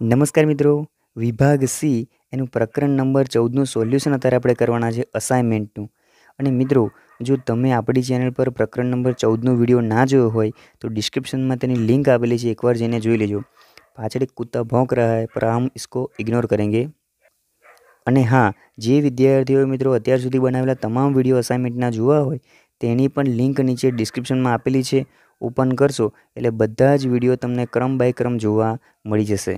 નમસ્કાર મિત્રો વિભાગ સી એનું પ્રકરણ નંબર ચૌદનું સોલ્યુશન અત્યારે આપણે કરવાના છે અસાઇનમેન્ટનું અને મિત્રો જો તમે આપણી ચેનલ પર પ્રકરણ નંબર ચૌદનો વિડીયો ના જોયો હોય તો ડિસ્ક્રિપ્શનમાં તેની લિંક આપેલી છે એકવાર જઈને જોઈ લેજો પાછળ કૂદતા ભોંક રહા હૈ પર હમ ઇસકો ઇગ્નોર કરેંગે અને હા જે વિદ્યાર્થીઓ મિત્રો અત્યાર સુધી બનાવેલા તમામ વિડીયો અસાઇનમેન્ટના જોવા હોય તેની પણ લિંક નીચે ડિસ્ક્રિપ્શનમાં આપેલી છે ઓપન કરશો એટલે બધા જ વિડીયો તમને ક્રમ બાય ક્રમ જોવા મળી જશે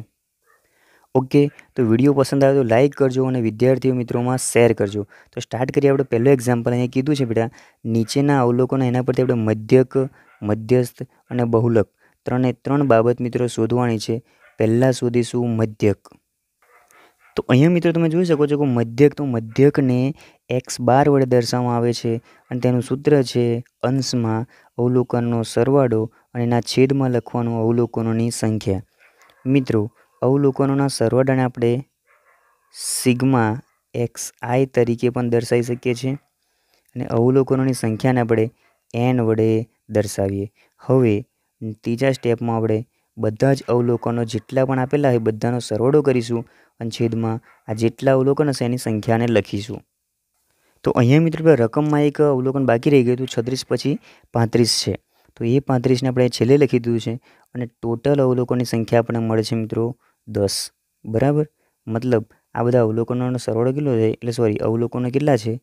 ઓકે તો વિડીયો પસંદ આવે તો લાઇક કરજો અને વિદ્યાર્થીઓ મિત્રોમાં શેર કરજો તો સ્ટાર્ટ કરીએ આપણે પહેલો એક્ઝામ્પલ અહીંયા કીધું છે બેટા નીચેના અવલોકનો એના પરથી આપણે મધ્યક મધ્યસ્થ અને બહુલક ત્રણે ત્રણ બાબત મિત્રો શોધવાની છે પહેલાં શોધીશું મધ્યક તો અહીંયા મિત્રો તમે જોઈ શકો છો કે મધ્યક તો મધ્યકને એક્સ બાર વડે દર્શાવવામાં આવે છે અને તેનું સૂત્ર છે અંશમાં અવલોકનનો સરવાળો અને એના છેદમાં લખવાનું અવલોકનોની સંખ્યા મિત્રો અવલોકનોના સરવાળાને આપણે સિગ્મા એક્સ આઈ તરીકે પણ દર્શાવી શકીએ છીએ અને અવલોકનોની સંખ્યાને આપણે એન વડે દર્શાવીએ હવે ત્રીજા સ્ટેપમાં આપણે બધા જ અવલોકનો જેટલા પણ આપેલા હોય બધાનો સરવાળો કરીશું અને છેદમાં આ જેટલા અવલોકન હશે એની સંખ્યાને લખીશું તો અહીંયા મિત્રો રકમમાં એક અવલોકન બાકી રહી ગયું હતું છત્રીસ પછી પાંત્રીસ છે તો એ પાંત્રીસને આપણે છેલ્લે લખી દીધું છે અને ટોટલ અવલોકનની સંખ્યા આપણને મળે છે મિત્રો દસ બરાબર મતલબ આ બધા અવલોકનોનો સરવાળો કેટલો છે એટલે સોરી અવલોકનો કેટલા છે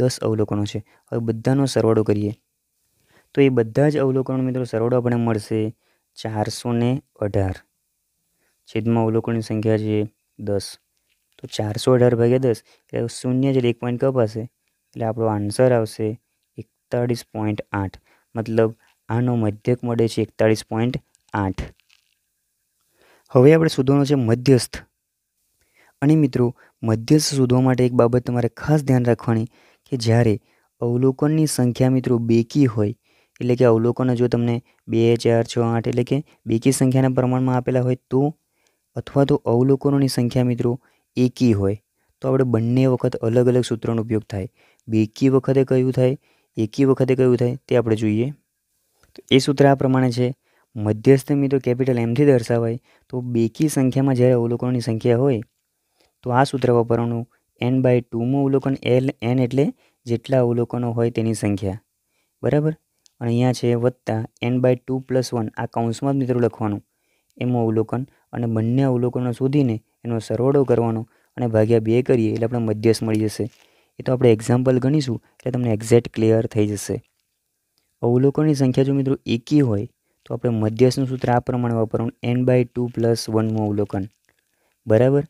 દસ અવલોકનો છે હવે બધાનો સરવાળો કરીએ તો એ બધા જ અવલોકનો મિત્રો સરવાળો આપણે મળશે ચારસો ને અઢાર છેદમાં અવલોકનની સંખ્યા છે દસ તો ચારસો અઢાર ભાગ્યા દસ એટલે શૂન્ય જે એક પોઈન્ટ કપાશે એટલે આપણો આન્સર આવશે એકતાળીસ પોઈન્ટ આઠ મતલબ આનો મધ્યક મળે છે એકતાળીસ પોઈન્ટ આઠ હવે આપણે શોધવાનો છે મધ્યસ્થ અને મિત્રો મધ્યસ્થ શોધવા માટે એક બાબત તમારે ખાસ ધ્યાન રાખવાની કે જ્યારે અવલોકનની સંખ્યા મિત્રો બેકી હોય એટલે કે અવલોકનો જો તમને બે ચાર છ આઠ એટલે કે બેકી સંખ્યાના પ્રમાણમાં આપેલા હોય તો અથવા તો અવલોકનોની સંખ્યા મિત્રો એકી હોય તો આપણે બંને વખત અલગ અલગ સૂત્રનો ઉપયોગ થાય બેકી વખતે કયું થાય એકી વખતે કયું થાય તે આપણે જોઈએ તો એ સૂત્ર આ પ્રમાણે છે મધ્યસ્થ મિત્રો કેપિટલ એમથી દર્શાવાય તો બેકી સંખ્યામાં જ્યારે અવલોકનોની સંખ્યા હોય તો આ સૂત્ર વાપરવાનું એન બાય ટુનું અવલોકન એલ એન એટલે જેટલા અવલોકનો હોય તેની સંખ્યા બરાબર અને અહીંયા છે વત્તા N by two plus one આ કૌંસમાં જ મિત્રો લખવાનું એમનું અવલોકન અને બંને અવલોકનો શોધીને એનો સરવાળો કરવાનો અને ભાગ્યા બે કરીએ એટલે આપણે મધ્યસ્થ મળી જશે એ તો આપણે એક્ઝામ્પલ ગણીશું એટલે તમને એક્ઝેક્ટ ક્લિયર થઈ જશે અવલોકનની સંખ્યા જો મિત્રો એકી હોય આપણે મધ્યસ્થનું સૂત્ર આ પ્રમાણે વાપરવાનું એન બાય ટુ પ્લસ વનનું અવલોકન બરાબર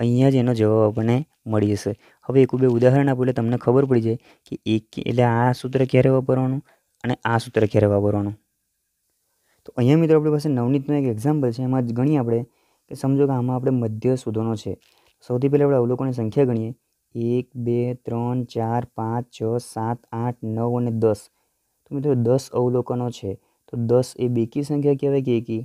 અહીંયા જ એનો જવાબ આપણને મળી જશે હવે એક બે ઉદાહરણ આપું એટલે તમને ખબર પડી જાય કે એક એટલે આ સૂત્ર ક્યારે વાપરવાનું અને આ સૂત્ર ક્યારે વાપરવાનું તો અહીંયા મિત્રો આપણી પાસે નવનીતનું એક એક્ઝામ્પલ છે એમાં ગણીએ આપણે કે સમજો કે આમાં આપણે મધ્ય શોધવાનો છે સૌથી પહેલાં આપણે અવલોકોની સંખ્યા ગણીએ એક બે ત્રણ ચાર પાંચ છ સાત આઠ નવ અને દસ તો મિત્રો દસ અવલોકનો છે તો દસ એ બેકી સંખ્યા કહેવાય કે એકી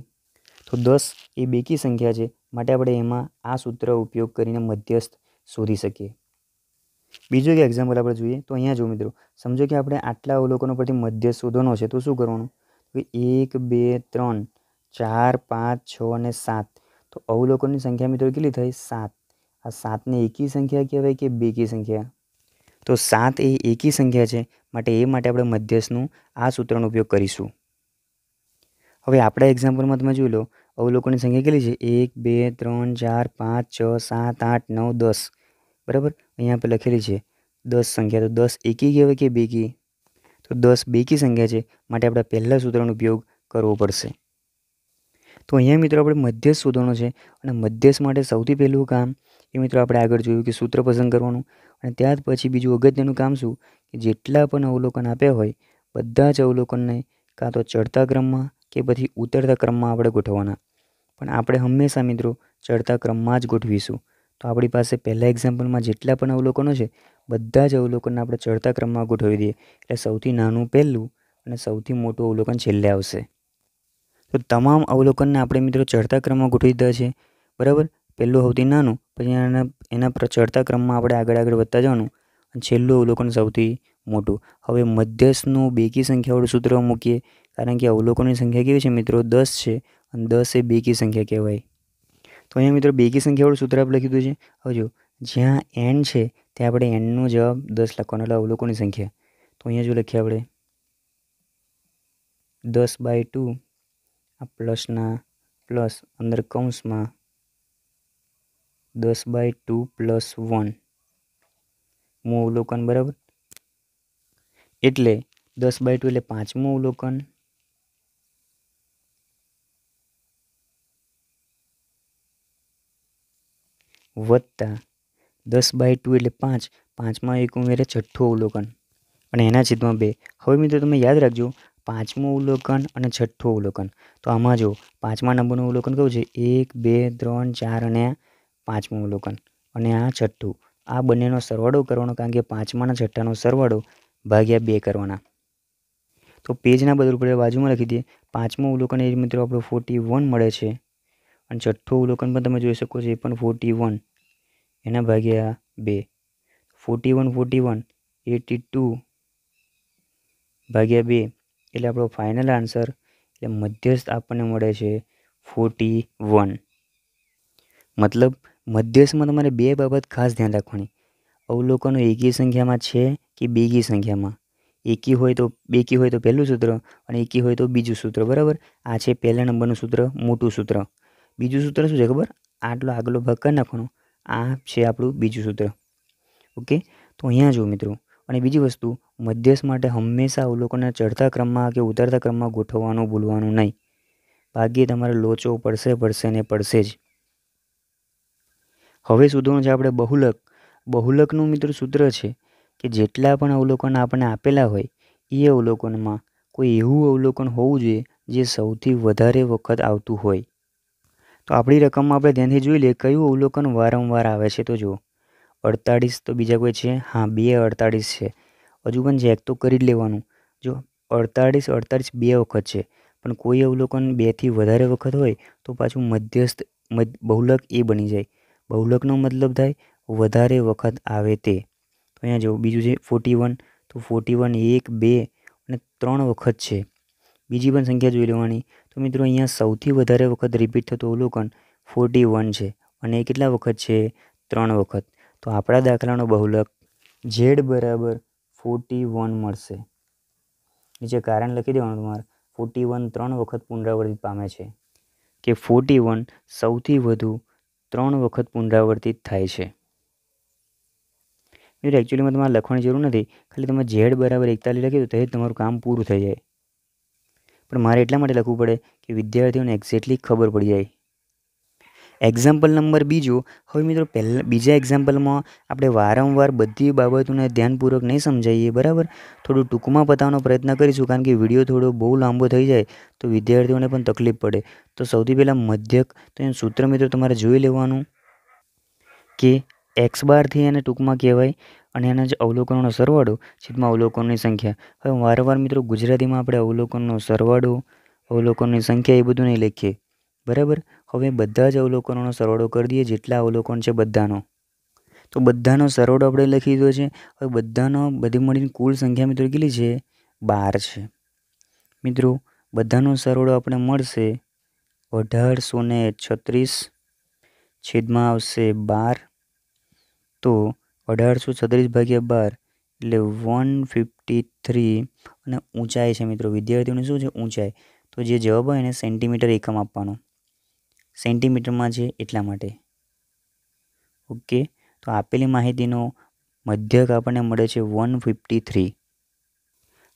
તો દસ એ બેકી સંખ્યા છે માટે આપણે એમાં આ સૂત્ર ઉપયોગ કરીને મધ્યસ્થ શોધી શકીએ બીજું એક એક્ઝામ્પલ આપણે જોઈએ તો અહીંયા જો મિત્રો સમજો કે આપણે આટલા અવલોકનો પરથી મધ્યસ્થ શોધવાનો છે તો શું કરવાનું તો એક બે ત્રણ ચાર પાંચ છ અને સાત તો અવલોકનની સંખ્યા મિત્રો કેટલી થઈ સાત આ સાતને એકી સંખ્યા કહેવાય કે બેકી સંખ્યા તો સાત એ એકી સંખ્યા છે માટે એ માટે આપણે મધ્યસ્થનું આ સૂત્રનો ઉપયોગ કરીશું હવે આપણા એક્ઝામ્પલમાં તમે જોઈ લો અવલોકોની સંખ્યા કેટલી છે એક બે ત્રણ ચાર પાંચ છ સાત આઠ નવ દસ બરાબર અહીંયા આપણે લખેલી છે દસ સંખ્યા તો દસ એકી કહેવાય કે બેકી તો દસ બેકી સંખ્યા છે માટે આપણે પહેલાં સૂત્રનો ઉપયોગ કરવો પડશે તો અહીંયા મિત્રો આપણે મધ્યસ્થ શોધવાનો છે અને મધ્યસ્થ માટે સૌથી પહેલું કામ એ મિત્રો આપણે આગળ જોયું કે સૂત્ર પસંદ કરવાનું અને ત્યાર પછી બીજું અગત્યનું કામ શું કે જેટલા પણ અવલોકન આપ્યા હોય બધા જ અવલોકનને કાં તો ચડતા ક્રમમાં કે પછી ઉતરતા ક્રમમાં આપણે ગોઠવવાના પણ આપણે હંમેશા મિત્રો ચડતા ક્રમમાં જ ગોઠવીશું તો આપણી પાસે પહેલાં એક્ઝામ્પલમાં જેટલા પણ અવલોકનો છે બધા જ અવલોકનને આપણે ચડતા ક્રમમાં ગોઠવી દઈએ એટલે સૌથી નાનું પહેલું અને સૌથી મોટું અવલોકન છેલ્લે આવશે તો તમામ અવલોકનને આપણે મિત્રો ચડતા ક્રમમાં ગોઠવી દીધા છે બરાબર પહેલું સૌથી નાનું પછી એના એના પર ચડતા ક્રમમાં આપણે આગળ આગળ વધતા જવાનું અને છેલ્લું અવલોકન સૌથી મોટું હવે મધ્યસ્થનું બેકી સંખ્યાવાળું સૂત્ર મૂકીએ કારણ કે અવલોકોની સંખ્યા કેવી છે મિત્રો દસ છે અને દસ એ બેકી સંખ્યા કહેવાય તો અહીંયા મિત્રો બેકી સંખ્યાવાળું સૂત્ર આપણે લખી દીધું છે હવે જો જ્યાં એન છે ત્યાં આપણે એનનો જવાબ દસ લખવાનો એટલે અવલોકોની સંખ્યા તો અહીંયા જો લખીએ આપણે દસ બાય ટુ આ પ્લસના પ્લસ અંદર કૌંસમાં દસ બાય ટુ પ્લસ વન મું અવલોકન બરાબર એટલે દસ બાય ટુ એટલે પાંચમું અવલોકન વત્તા દસ બાય ટુ એટલે પાંચ પાંચમાં એક ઉમેરે છઠ્ઠું અવલોકન અને એના છેદમાં બે હવે મિત્રો તમે યાદ રાખજો પાંચમું અવલોકન અને છઠ્ઠું અવલોકન તો આમાં જો પાંચમા નંબરનું અવલોકન કયું છે એક બે ત્રણ ચાર અને આ પાંચમું અવલોકન અને આ છઠ્ઠું આ બંનેનો સરવાળો કરવાનો કારણ કે પાંચમાના છઠ્ઠાનો સરવાળો ભાગ્યા બે કરવાના તો પેજના બદલ ઉપર બાજુમાં લખી દઈએ પાંચમું અવલોકન એ મિત્રો આપણો ફોર્ટી વન મળે છે અને છઠ્ઠું અવલોકન પણ તમે જોઈ શકો છો એ પણ ફોર્ટી વન એના ભાગ્યા બે forty one forty one eighty two ભાગ્યા બે એટલે આપણો ફાઇનલ આન્સર એટલે મધ્યસ્થ આપણને મળે છે ફોર્ટી વન મતલબ મધ્યસ્થમાં તમારે બે બાબત ખાસ ધ્યાન રાખવાની અવલોકનો એકી સંખ્યામાં છે કે બેગી સંખ્યામાં એકી હોય તો બેકી હોય તો પહેલું સૂત્ર અને એકી હોય તો બીજું સૂત્ર બરાબર આ છે પહેલા નંબરનું સૂત્ર મોટું સૂત્ર બીજું સૂત્ર શું છે ખબર આટલો આગલો ભાગ કરી નાખવાનો આ છે આપણું બીજું સૂત્ર ઓકે તો અહીંયા જુઓ મિત્રો અને બીજી વસ્તુ મધ્યસ્થ માટે હંમેશા અવલોકનના ચડતા ક્રમમાં કે ઉતરતા ક્રમમાં ગોઠવવાનું ભૂલવાનું નહીં ભાગ્યે તમારે લોચો પડશે પડશે ને પડશે જ હવે શોધવાનું છે આપણે બહુલક બહુલકનું મિત્ર સૂત્ર છે કે જેટલા પણ અવલોકન આપણને આપેલા હોય એ અવલોકનમાં કોઈ એવું અવલોકન હોવું જોઈએ જે સૌથી વધારે વખત આવતું હોય તો આપણી રકમમાં આપણે ધ્યાનથી જોઈ લઈએ કયું અવલોકન વારંવાર આવે છે તો જુઓ અડતાળીસ તો બીજા કોઈ છે હા બે અડતાળીસ છે હજુ પણ જેક તો કરી જ લેવાનું જો અડતાળીસ અડતાળીસ બે વખત છે પણ કોઈ અવલોકન બેથી વધારે વખત હોય તો પાછું મધ્યસ્થ મધ બહુલક એ બની જાય બહુલકનો મતલબ થાય વધારે વખત આવે તે તો અહીંયા જુઓ બીજું છે ફોર્ટી વન તો ફોર્ટી વન એક બે અને ત્રણ વખત છે બીજી પણ સંખ્યા જોઈ લેવાની તો મિત્રો અહીંયા સૌથી વધારે વખત રિપીટ થતું અવલોકન ફોર્ટી વન છે અને એ કેટલા વખત છે ત્રણ વખત તો આપણા દાખલાનો બહુલક ઝેડ બરાબર ફોર્ટી વન મળશે નીચે કારણ લખી દેવાનું તમારે ફોર્ટી વન ત્રણ વખત પુનરાવર્તિત પામે છે કે ફોર્ટી વન સૌથી વધુ ત્રણ વખત પુનરાવર્તિત થાય છે મિત્રો એકચ્યુઅલીમાં તમારે લખવાની જરૂર નથી ખાલી તમે ઝેડ બરાબર એકતાલીસ લખી દો તો એ તમારું કામ પૂરું થઈ જાય પણ મારે એટલા માટે લખવું પડે કે વિદ્યાર્થીઓને એક્ઝેક્ટલી ખબર પડી જાય એક્ઝામ્પલ નંબર બીજો હવે મિત્રો પહેલાં બીજા એક્ઝામ્પલમાં આપણે વારંવાર બધી બાબતોને ધ્યાનપૂર્વક નહીં સમજાવીએ બરાબર થોડું ટૂંકમાં પતાવવાનો પ્રયત્ન કરીશું કારણ કે વિડીયો થોડો બહુ લાંબો થઈ જાય તો વિદ્યાર્થીઓને પણ તકલીફ પડે તો સૌથી પહેલાં મધ્યક તો એનું સૂત્ર મિત્રો તમારે જોઈ લેવાનું કે એક્સ બારથી એને ટૂંકમાં કહેવાય અને એના જે અવલોકનોનો સરવાળો છેદમાં અવલોકનોની સંખ્યા હવે વારંવાર મિત્રો ગુજરાતીમાં આપણે અવલોકનનો સરવાળો અવલોકનની સંખ્યા એ બધું નહીં લખીએ બરાબર હવે બધા જ અવલોકનોનો સરવાળો કરી દઈએ જેટલા અવલોકન છે બધાનો તો બધાનો સરવાળો આપણે લખી દીધો છે હવે બધાનો બધી મળીને કુલ સંખ્યા મિત્રો કેટલી છે બાર છે મિત્રો બધાનો સરવાળો આપણે મળશે અઢારસો ને છત્રીસ છેદમાં આવશે બાર તો અઢારસો છત્રીસ ભાગ્યા બાર એટલે વન ફિફ્ટી થ્રી અને ઊંચાઈ છે મિત્રો વિદ્યાર્થીઓને શું છે ઊંચાઈ તો જે જવાબ હોય એને સેન્ટીમીટર એકમ આપવાનો સેન્ટીમીટરમાં છે એટલા માટે ઓકે તો આપેલી માહિતીનો મધ્યક આપણને મળે છે વન ફિફ્ટી થ્રી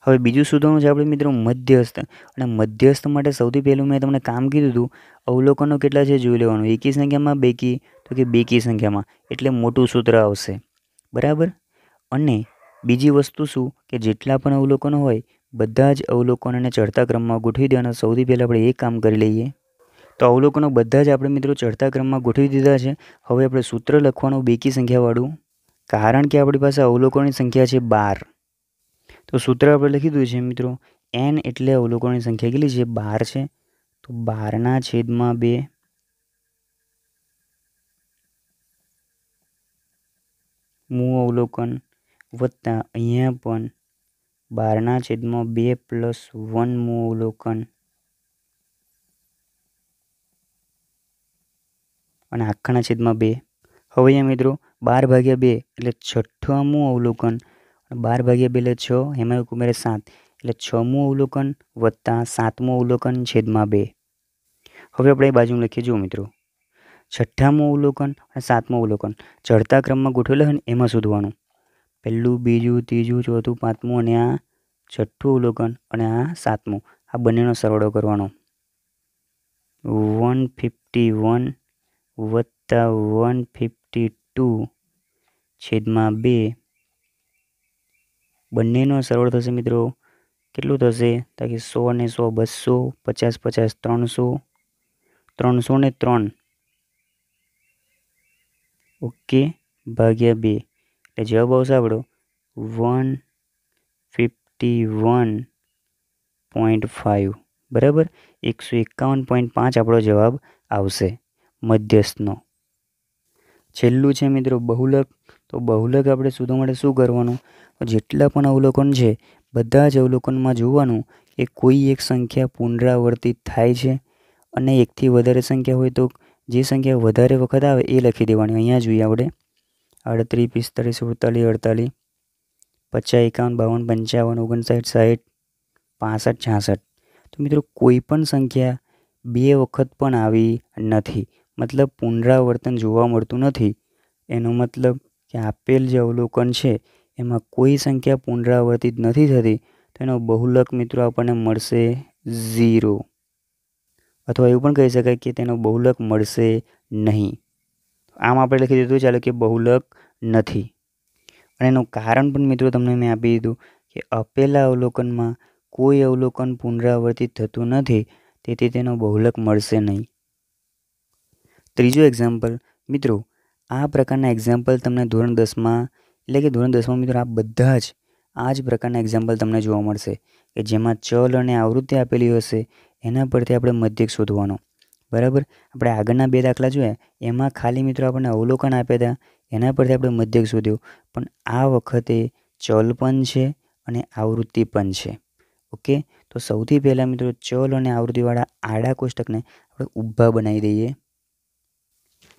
હવે બીજું શોધવાનું છે આપણે મિત્રો મધ્યસ્થ અને મધ્યસ્થ માટે સૌથી પહેલું મેં તમને કામ કીધું હતું અવલોકનો કેટલા છે જોઈ લેવાનું એકવીસ સંખ્યામાં બેકી તો કે બેકી સંખ્યામાં એટલે મોટું સૂત્ર આવશે બરાબર અને બીજી વસ્તુ શું કે જેટલા પણ અવલોકનો હોય બધા જ અવલોકનોને ચડતા ક્રમમાં ગોઠવી દેવાના સૌથી પહેલાં આપણે એ કામ કરી લઈએ તો અવલોકનો બધા જ આપણે મિત્રો ચડતા ક્રમમાં ગોઠવી દીધા છે હવે આપણે સૂત્ર લખવાનું બેકી સંખ્યાવાળું કારણ કે આપણી પાસે અવલોકોની સંખ્યા છે બાર તો સૂત્ર આપણે લખી દીધું છે મિત્રો એન એટલે અવલોકોની સંખ્યા કેટલી છે બાર છે તો બારના છેદમાં બે મૂ અવલોકન વત્તા અહીંયા પણ બારના છેદમાં બે પ્લસ વન મૂ અવલોકન અને આખાના છેદમાં બે હવે અહીંયા મિત્રો બાર ભાગ્યા બે એટલે છઠ્ઠામું અવલોકન બાર ભાગ્યા બે એટલે છ એમાં એક ઉમેરે સાત એટલે છમું અવલોકન વત્તા સાતમું અવલોકન છેદમાં બે હવે આપણે એ બાજુ લખીએ જુઓ મિત્રો છઠ્ઠામું અવલોકન અને સાતમું અવલોકન ચડતા ક્રમમાં ગોઠવેલા હોય ને એમાં શોધવાનું પહેલું બીજું ત્રીજું ચોથું પાંચમું અને આ છઠ્ઠું અવલોકન અને આ સાતમું આ બંનેનો સરવાળો કરવાનો વન ફિફ્ટી વન વત્તા વન ફિફ્ટી ટુ છેદમાં બે બંનેનો સરવાળો થશે મિત્રો કેટલું થશે તાકી સો અને સો બસો પચાસ પચાસ ત્રણસો ત્રણસો ને ત્રણ ઓકે ભાગ્યા બે એટલે જવાબ આવશે આપણો one fifty one point five બરાબર એકસો એકાવન પોઈન્ટ પાંચ આપણો જવાબ આવશે મધ્યસ્થનો છેલ્લું છે મિત્રો બહુલક તો બહુલક આપણે શોધવા માટે શું કરવાનું જેટલા પણ અવલોકન છે બધા જ અવલોકનમાં જોવાનું કે કોઈ એક સંખ્યા પુનરાવર્તિત થાય છે અને એકથી વધારે સંખ્યા હોય તો જે સંખ્યા વધારે વખત આવે એ લખી દેવાની અહીંયા જોઈએ આપણે અડત્રીસ પિસ્તાળીસ સુડતાલીસ અડતાલીસ પચાસ એકાવન બાવન પંચાવન ઓગણસાઠ સાઠ પાસઠ છાસઠ તો મિત્રો કોઈ પણ સંખ્યા બે વખત પણ આવી નથી મતલબ પુનરાવર્તન જોવા મળતું નથી એનો મતલબ કે આપેલ જે અવલોકન છે એમાં કોઈ સંખ્યા પુનરાવર્તિત નથી થતી તેનો બહુલક મિત્રો આપણને મળશે ઝીરો અથવા એવું પણ કહી શકાય કે તેનો બહુલક મળશે નહીં આમ આપણે લખી દીધું ચાલો કે બહુલક નથી અને એનું કારણ પણ મિત્રો તમને મેં આપી દીધું કે આપેલા અવલોકનમાં કોઈ અવલોકન પુનરાવર્તિત થતું નથી તેથી તેનો બહુલક મળશે નહીં ત્રીજો એક્ઝામ્પલ મિત્રો આ પ્રકારના એક્ઝામ્પલ તમને ધોરણ દસમાં એટલે કે ધોરણ દસમાં મિત્રો આ બધા જ આ જ પ્રકારના એક્ઝામ્પલ તમને જોવા મળશે કે જેમાં ચલ અને આવૃત્તિ આપેલી હશે એના પરથી આપણે મધ્યક શોધવાનો બરાબર આપણે આગળના બે દાખલા જોઈએ એમાં ખાલી મિત્રો આપણને અવલોકન આપ્યા હતા એના પરથી આપણે મધ્યક શોધ્યું પણ આ વખતે ચલ પણ છે અને આવૃત્તિ પણ છે ઓકે તો સૌથી પહેલાં મિત્રો ચલ અને આવૃત્તિવાળા આડા કોષ્ટકને આપણે ઊભા બનાવી દઈએ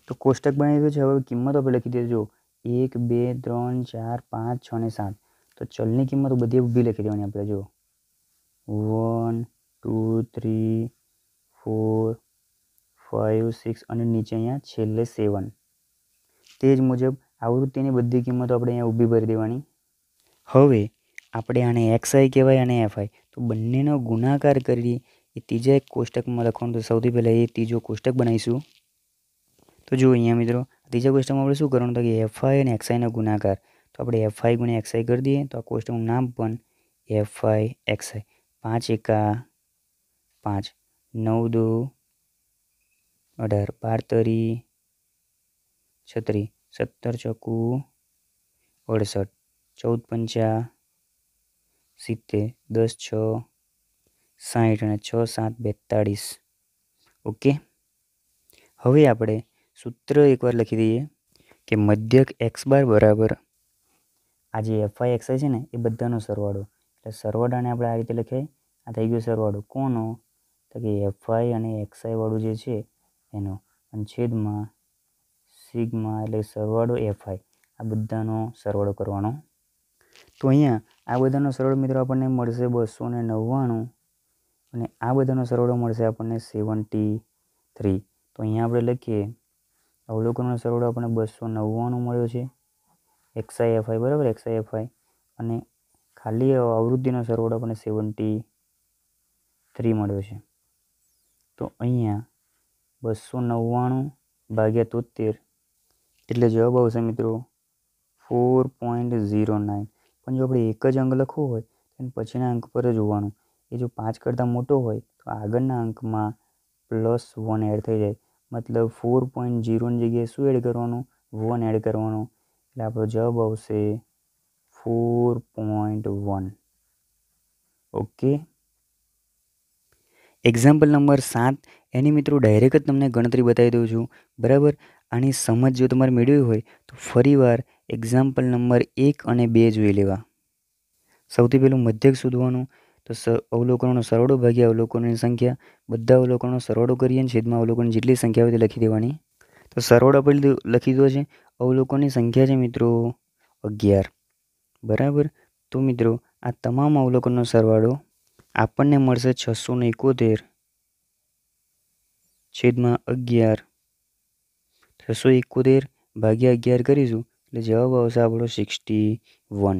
તો કોષ્ટક બનાવી દીધું છે હવે કિંમતો આપણે લખી દેજો એક બે ત્રણ ચાર પાંચ છ ને સાત તો ચલની કિંમતો બધી ઊભી લખી દેવાની આપણે જો one two three four five six અને નીચે અહીંયા છેલ્લે સેવન તે જ મુજબ આવૃત્તિની બધી કિંમતો આપણે અહીંયા ઊભી ભરી દેવાની હવે આપણે આને એક્સઆઈ કહેવાય અને એફઆઈ તો બંનેનો ગુણાકાર કરી એ ત્રીજા એક કોષ્ટકમાં લખવાનું તો સૌથી પહેલાં એ ત્રીજો કોષ્ટક બનાવીશું તો જો અહીંયા મિત્રો ત્રીજા કોષ્ટકમાં આપણે શું કરવાનું તો કે એફઆઈ અને એક્સઆઈનો ગુણાકાર તો આપણે એફઆઈ ગુણ્યા એક્સઆઈ કરી દઈએ તો આ કોષ્ટકનું નામ પણ એફઆઈ એક્સઆઈ પાંચ એકા પાંચ નવ દો અઢાર બાર તરી છત્રી સત્તર ચોકુ અડસઠ ચૌદ પંચા સિત્તેર દસ છ સાઠ અને છ સાત બેતાળીસ ઓકે હવે આપણે સૂત્ર એકવાર લખી દઈએ કે મધ્યક એક્સ બાર બરાબર આ જે એફઆઈ એક્સ છે ને એ બધાનો સરવાળો એટલે સરવાળાને આપણે આ રીતે લખાય આ થઈ ગયો સરવાળો કોનો તો કે એફઆઈ અને એક્સઆઈવાળું જે છે એનો અને છેદમાં સિગમા એટલે સરવાળો એફઆઈ આ બધાનો સરવાળો કરવાનો તો અહીંયા આ બધાનો સરવાળો મિત્રો આપણને મળશે બસો ને નવ્વાણું અને આ બધાનો સરવાળો મળશે આપણને સેવન્ટી થ્રી તો અહીંયા આપણે લખીએ અવલોકનનો સરવાળો આપણને બસો નવ્વાણું મળ્યો છે એક્સઆઈ એફઆઈ બરાબર એક્સઆઈ એફઆઈ અને ખાલી આવૃત્તિનો સરવાળો આપણને સેવન્ટી થ્રી મળ્યો છે તો અહીંયા બસો નવ્વાણું ભાગ્યા તોતેર એટલે જવાબ આવશે મિત્રો ફોર પોઈન્ટ ઝીરો નાઇન પણ જો આપણે એક જ અંક લખવો હોય તો પછીના અંક પર જોવાનું એ જો પાંચ કરતાં મોટો હોય તો આગળના અંકમાં પ્લસ વન એડ થઈ જાય મતલબ ફોર પોઈન્ટ ઝીરોની જગ્યાએ શું એડ કરવાનું વન એડ કરવાનું એટલે આપણો જવાબ આવશે four point one okay example number સાત એની મિત્રો ડાયરેક્ટ જ તમને ગણતરી બતાવી દઉં છું બરાબર આની સમજ જો તમારે મેળવી હોય તો ફરીવાર એક્ઝામ્પલ નંબર એક અને બે જોઈ લેવા સૌથી પહેલું મધ્યક શોધવાનું તો અવલોકનોનો સરવાળો ભાગ્યા અવલોકનોની સંખ્યા બધા અવલોકનોનો સરવાળો કરીએ અને છેદમાં અવલોકન જેટલી સંખ્યા હોય તે લખી દેવાની તો સરવાળો આપણે લખી દીધો છે અવલોકનની સંખ્યા છે મિત્રો અગિયાર બરાબર તો મિત્રો આ તમામ અવલોકનનો સરવાળો આપણને મળશે છસો ને એકોતેર છેદમાં અગિયાર છસો એકોતેર ભાગ્યા અગિયાર કરીશું એટલે જવાબ આવશે આપણો સિક્સટી વન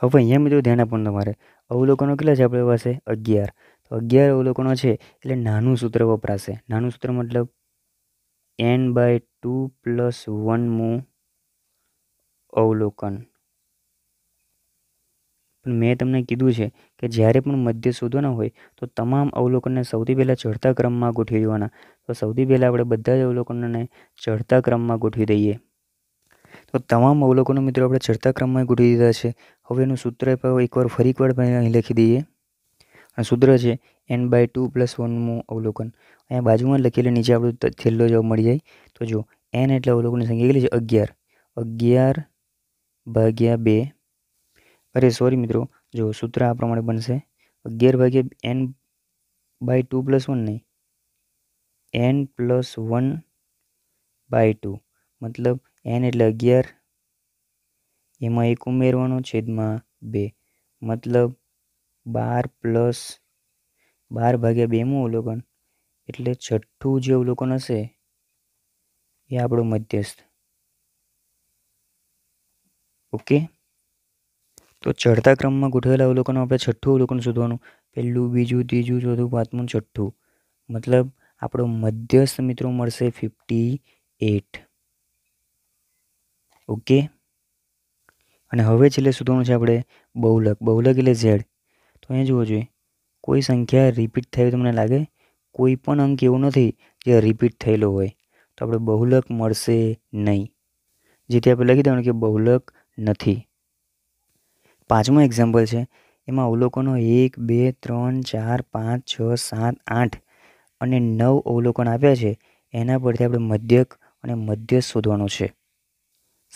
હવે અહીંયા મિત્રો ધ્યાન આપવાનું તમારે અવલોકનો કેટલા છે આપણી પાસે અગિયાર તો અગિયાર અવલોકનો છે એટલે નાનું સૂત્ર વપરાશે નાનું સૂત્ર મતલબ એન બાય ટુ પ્લસ વનમું અવલોકન પણ મેં તમને કીધું છે કે જ્યારે પણ મધ્ય શોધવાના હોય તો તમામ અવલોકનને સૌથી પહેલાં ચઢતા ક્રમમાં ગોઠવી દેવાના તો સૌથી પહેલાં આપણે બધા જ અવલોકનોને ચઢતા ક્રમમાં ગોઠવી દઈએ તો તમામ અવલોકનો મિત્રો આપણે ચઢતા ક્રમમાં ગોઠવી દીધા છે હવે એનું સૂત્ર એકવાર ફરી એકવાર અહીં લખી દઈએ અને સૂત્ર છે એન બાય ટુ પ્લસ વનનું અવલોકન અહીંયા બાજુમાં લખેલી નીચે આપણો છેલ્લો જવાબ મળી જાય તો જો એન એટલે અવલોકનની સંખ્યા કેટલી છે અગિયાર અગિયાર ભાગ્યા બે અરે સોરી મિત્રો જો સૂત્ર આ પ્રમાણે બનશે અગિયાર ભાગ્યા N by two plus one નહીં N plus one by two મતલબ એન એટલે અગિયાર એમાં એક ઉમેરવાનો છેદમાં બે મતલબ બાર પ્લસ બાર ભાગ્યા બેમું અવલોકન એટલે છઠ્ઠું જે અવલોકન હશે એ આપણું મધ્યસ્થ ઓકે તો ચડતા ક્રમમાં ગોઠવેલા અવલોકનો આપણે છઠ્ઠું અવલોકન શોધવાનું પહેલું બીજું ત્રીજું ચોથું પાંચમું છઠ્ઠું મતલબ આપણો મધ્યસ્થ મિત્રો મળશે ફિફ્ટી એટ ઓકે અને હવે છેલ્લે શોધવાનું છે આપણે બહુલક બહુલક એટલે ઝેડ તો અહીંયા જોવો જોઈએ કોઈ સંખ્યા રિપીટ થઈ તમને લાગે કોઈ પણ અંક એવો નથી જે રિપીટ થયેલો હોય તો આપણે બહુલક મળશે નહીં જેથી આપણે લખી દેવાનું કે બહુલક નથી પાંચમું એક્ઝામ્પલ છે એમાં અવલોકનો એક બે ત્રણ ચાર પાંચ છ સાત આઠ અને નવ અવલોકન આપ્યા છે એના પરથી આપણે મધ્યક અને મધ્ય શોધવાનો છે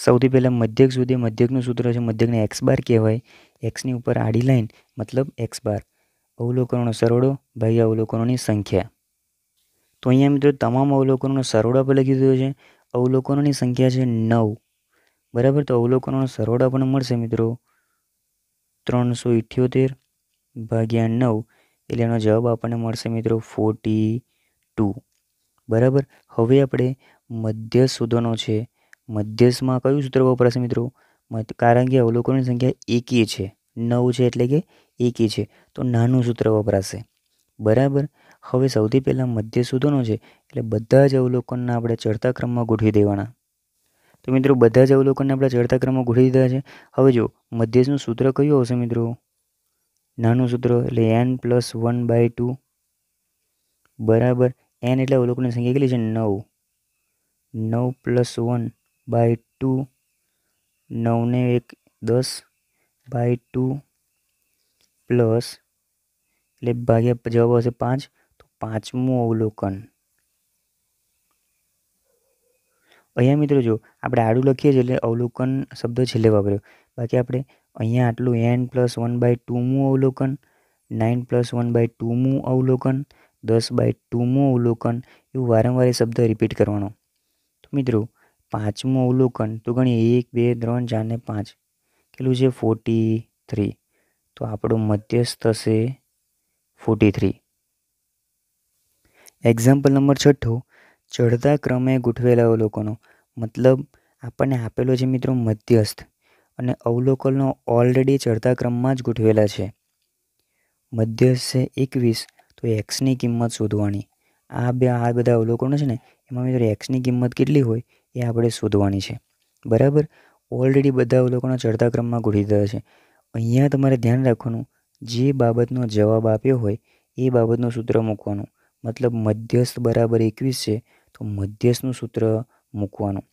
સૌથી પહેલાં મધ્યક સુધી મધ્યકનું સૂત્ર છે મધ્યકને એક્સ બાર કહેવાય એક્સની ઉપર આડી લાઈન મતલબ એક્સ બાર અવલોકનોનો સરવાળો ભાઈ અવલોકનોની સંખ્યા તો અહીંયા મિત્રો તમામ અવલોકનોનો સરવાળો આપણે લખી દીધો છે અવલોકનોની સંખ્યા છે નવ બરાબર તો અવલોકનોનો સરવાળો આપણને મળશે મિત્રો ત્રણસો ઇઠ્યોતેર ભાગ્યા નવ એટલે એનો જવાબ આપણને મળશે મિત્રો ફોર્ટી ટુ બરાબર હવે આપણે મધ્ય શોધવાનો છે મધ્યસમાં કયું સૂત્ર વપરાશે મિત્રો કારણ કે અવલોકનની સંખ્યા એકી છે નવ છે એટલે કે એકી છે તો નાનું સૂત્ર વપરાશે બરાબર હવે સૌથી પહેલાં મધ્ય શોધવાનો છે એટલે બધા જ અવલોકનના આપણે ચડતા ક્રમમાં ગોઠવી દેવાના તો મિત્રો બધા જ અવલોકનને આપણે ચડતા ક્રમમાં ગોઠવી દીધા છે હવે જો મધ્યસ્થનું સૂત્ર કયું આવશે મિત્રો નાનું સૂત્ર એટલે N plus one by two બરાબર એન એટલે અવલોકનની સંખ્યા કેટલી છે નવ નવ પ્લસ વન બાય ટુ નવને એક દસ બાય ટુ પ્લસ એટલે ભાગ્યા જવાબ આવશે પાંચ તો પાંચમું અવલોકન અહીંયા મિત્રો જો આપણે આડું લખીએ છીએ એટલે અવલોકન શબ્દ છેલ્લે વાપર્યો બાકી આપણે અહીંયા આટલું એન પ્લસ વન બાય ટુમું અવલોકન નાઇન પ્લસ વન બાય ટુમું અવલોકન દસ બાય ટુમું અવલોકન એવું વારંવાર શબ્દ રિપીટ કરવાનો તો મિત્રો પાંચમું અવલોકન તો ગણીએ એક બે ત્રણ ચાર ને પાંચ કેટલું છે ફોર્ટી થ્રી તો આપણો મધ્યસ્થ થશે ફોર્ટી થ્રી એક્ઝામ્પલ નંબર છઠ્ઠો ચડતા ક્રમે ગોઠવેલા અવલોકનો મતલબ આપણને આપેલો છે મિત્રો મધ્યસ્થ અને અવલોકનો ઓલરેડી ચડતા ક્રમમાં જ ગોઠવેલા છે મધ્યસ્થ છે એકવીસ તો એક્સની કિંમત શોધવાની આ બે આ બધા અવલોકનો છે ને એમાં મિત્રો એક્સની કિંમત કેટલી હોય એ આપણે શોધવાની છે બરાબર ઓલરેડી બધા અવલોકનો ચડતા ક્રમમાં ગોઠવી દીધા છે અહીંયા તમારે ધ્યાન રાખવાનું જે બાબતનો જવાબ આપ્યો હોય એ બાબતનું સૂત્ર મૂકવાનું મતલબ મધ્યસ્થ બરાબર એકવીસ છે તો મધ્યસ્થનું સૂત્ર મૂકવાનું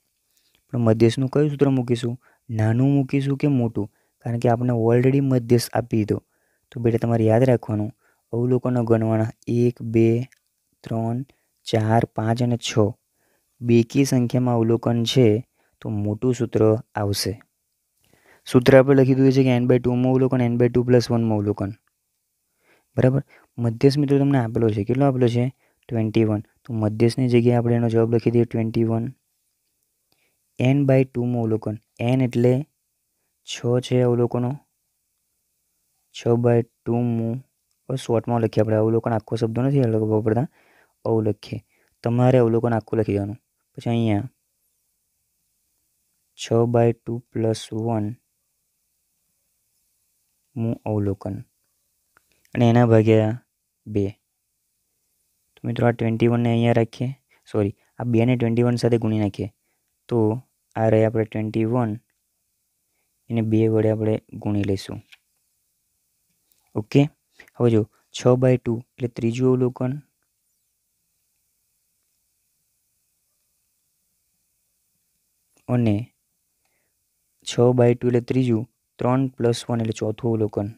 પણ મધ્યસ્થનું કયું સૂત્ર મૂકીશું નાનું મૂકીશું કે મોટું કારણ કે આપણે ઓલરેડી મધ્યસ્થ આપી દીધો તો બેટા તમારે યાદ રાખવાનું અવલોકનો ગણવાના એક બે ત્રણ ચાર પાંચ અને છ બેકી સંખ્યામાં અવલોકન છે તો મોટું સૂત્ર આવશે સૂત્ર આપણે લખી દીધું છે કે એન બાય ટુમાં અવલોકન એન બાય ટુ પ્લસ વનમાં અવલોકન બરાબર મધ્યસ્થ મિત્રો તમને આપેલો છે કેટલો આપેલો છે ટ્વેન્ટી વન તો મધ્યસ્થની જગ્યાએ આપણે એનો જવાબ લખી દઈએ ટ્વેન્ટી વન એન બાય ટુમું અવલોકન એન એટલે છ છે અવલોકનો છ બાય ટુમું હવે શોર્ટમાં લખીએ આપણે અવલોકન આખો શબ્દ નથી અલગ વાપરતા અવલખીએ તમારે અવલોકન આખું લખી દેવાનું પછી અહીંયા છ બાય ટુ પ્લસ વન વનનું અવલોકન અને એના ભાગ્યા બે તો મિત્રો આ ટ્વેન્ટી વનને અહીંયા રાખીએ સોરી આ બેને ટ્વેન્ટી વન સાથે ગુણી નાખીએ તો આ રહે આપણે ટ્વેન્ટી વન એને બે વડે આપણે ગુણી લઈશું ઓકે હવે જો છ બાય ટુ એટલે ત્રીજું અવલોકન અને છ બાય ટુ એટલે ત્રીજું ત્રણ પ્લસ વન એટલે ચોથું અવલોકન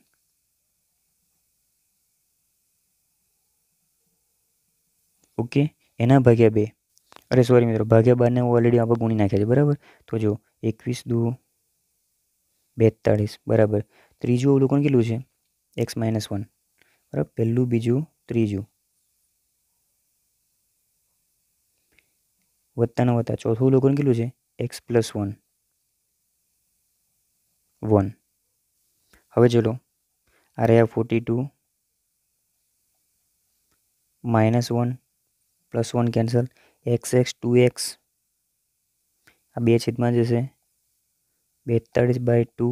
ઓકે એના ભાગ્યા બે અરે સોરી મિત્રો ભાગ્યા બારને હું ઓલરેડી આપણે ગુણી નાખ્યા છે બરાબર તો જો એકવીસ દુ બેતાળીસ બરાબર ત્રીજું અવલોકન કેટલું છે એક્સ માઇનસ વન બરાબર પહેલું બીજું ત્રીજું વત્તાના વત્તા ચોથું અવલોકન કેટલું છે એક્સ પ્લસ વન વન હવે ચલો આ રહ્યા forty two minus one plus one cancel X X two X આ બે છેદમાં જશે બેતાળીસ બાય ટુ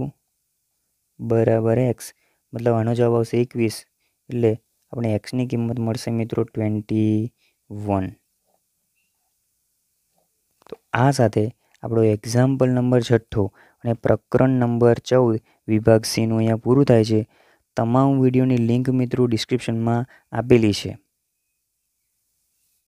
બરાબર એક્સ મતલબ આનો જવાબ આવશે એકવીસ એટલે આપણે એક્સની કિંમત મળશે મિત્રો ટ્વેન્ટી વન તો આ સાથે આપણો એક્ઝામ્પલ નંબર છઠ્ઠો અને પ્રકરણ નંબર ચૌદ વિભાગ સીનું અહીંયા પૂરું થાય છે તમામ વિડીયોની લિંક મિત્રો ડિસ્ક્રિપ્શનમાં આપેલી છે